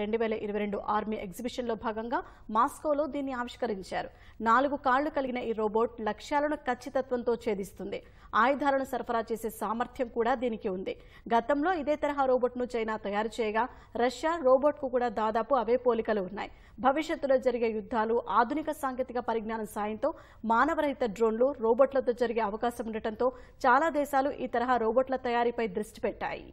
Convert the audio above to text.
రెండు వేల ఇరవై రెండు ఆర్మీ ఎగ్జిబిషన్లో భాగంగా మాస్కోలో దీన్ని ఆవిష్కరించారు నాలుగు కాళ్లు కలిగిన ఈ రోబోట్ లక్ష్యాలను ఖచ్చితత్వంతో ఛేదిస్తుంది ఆయుధాలను సరఫరా చేసే సామర్థ్యం కూడా దీనికి ఉంది గతంలో ఇదే తరహా రోబోట్ను చైనా తయారు చేయగా రష్యా రోబోట్కు కూడా దాదాపు అవే పోలికలు ఉన్నాయి భవిష్యత్తులో జరిగే యుద్ధాలు ఆధునిక సాంకేతిక పరిజ్ఞానం సాయంతో మానవరహిత డ్రోన్లు రోబోట్లతో జరిగే అవకాశం ఉండటంతో చాలా దేశాలు ఈ తరహా రోబోట్ల తయారీపై దృష్టి పెట్టాయి